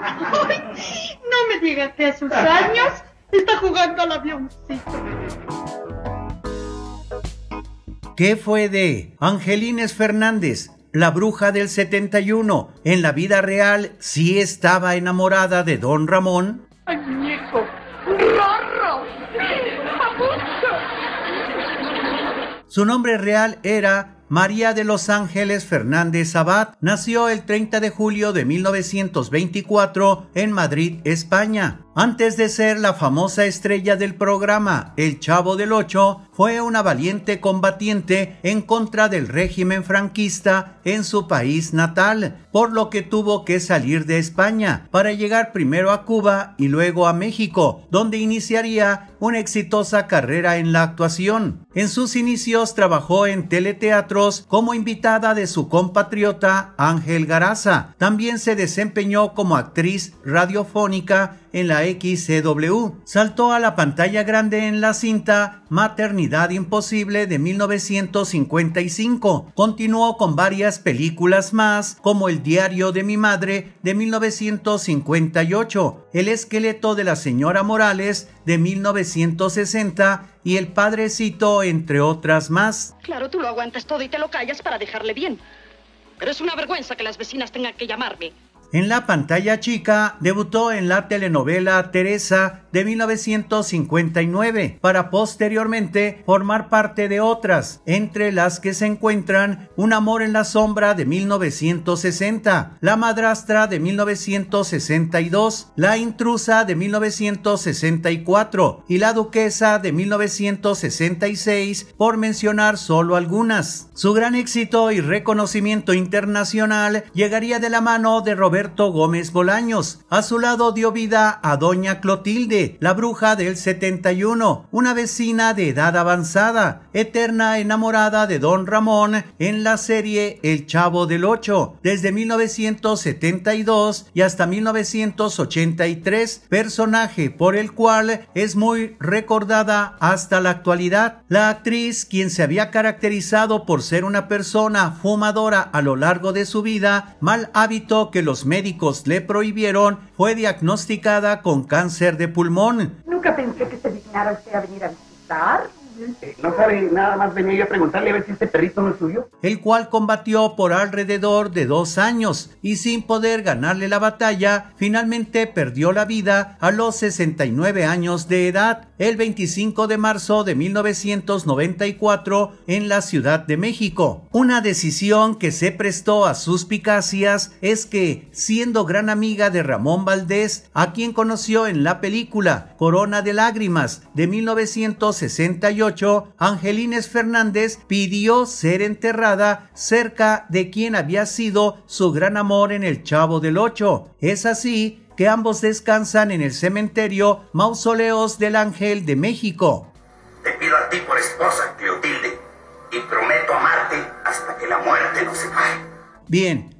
no me digas que a sus años está jugando al avioncito. ¿Qué fue de Angelines Fernández, la bruja del 71? ¿En la vida real sí estaba enamorada de don Ramón? ¡Ay, ¡Rorro! Su nombre real era María de los Ángeles Fernández Abad nació el 30 de julio de 1924 en Madrid, España. Antes de ser la famosa estrella del programa El Chavo del Ocho, fue una valiente combatiente en contra del régimen franquista en su país natal, por lo que tuvo que salir de España para llegar primero a Cuba y luego a México, donde iniciaría una exitosa carrera en la actuación. En sus inicios trabajó en teleteatros como invitada de su compatriota Ángel Garaza. También se desempeñó como actriz radiofónica en la XCW. Saltó a la pantalla grande en la cinta Maternidad Imposible de 1955. Continuó con varias películas más, como El diario de mi madre de 1958, El esqueleto de la señora Morales de 1960 y El padrecito, entre otras más. Claro, tú lo aguantas todo y te lo callas para dejarle bien. Pero es una vergüenza que las vecinas tengan que llamarme. En la pantalla chica debutó en la telenovela Teresa de 1959 para posteriormente formar parte de otras, entre las que se encuentran Un amor en la sombra de 1960, La madrastra de 1962, La intrusa de 1964 y La duquesa de 1966, por mencionar solo algunas. Su gran éxito y reconocimiento internacional llegaría de la mano de Roberto Gómez Bolaños. A su lado dio vida a Doña Clotilde la bruja del 71, una vecina de edad avanzada, eterna enamorada de Don Ramón en la serie El Chavo del 8, desde 1972 y hasta 1983, personaje por el cual es muy recordada hasta la actualidad. La actriz, quien se había caracterizado por ser una persona fumadora a lo largo de su vida, mal hábito que los médicos le prohibieron, fue diagnosticada con cáncer de pulmón Nunca pensé que se dignara usted a venir a visitar. No sabe nada más, venía yo a preguntarle a ver si este perrito no es suyo. El cual combatió por alrededor de dos años y sin poder ganarle la batalla, finalmente perdió la vida a los 69 años de edad el 25 de marzo de 1994 en la Ciudad de México. Una decisión que se prestó a sus suspicacias es que, siendo gran amiga de Ramón Valdés, a quien conoció en la película Corona de Lágrimas de 1968, Angelines Fernández pidió ser enterrada cerca de quien había sido su gran amor en El Chavo del Ocho. Es así que ambos descansan en el cementerio Mausoleos del Ángel de México. Te pido a ti por esposa, Cleotilde, y prometo amarte hasta que la muerte nos separe. Bien,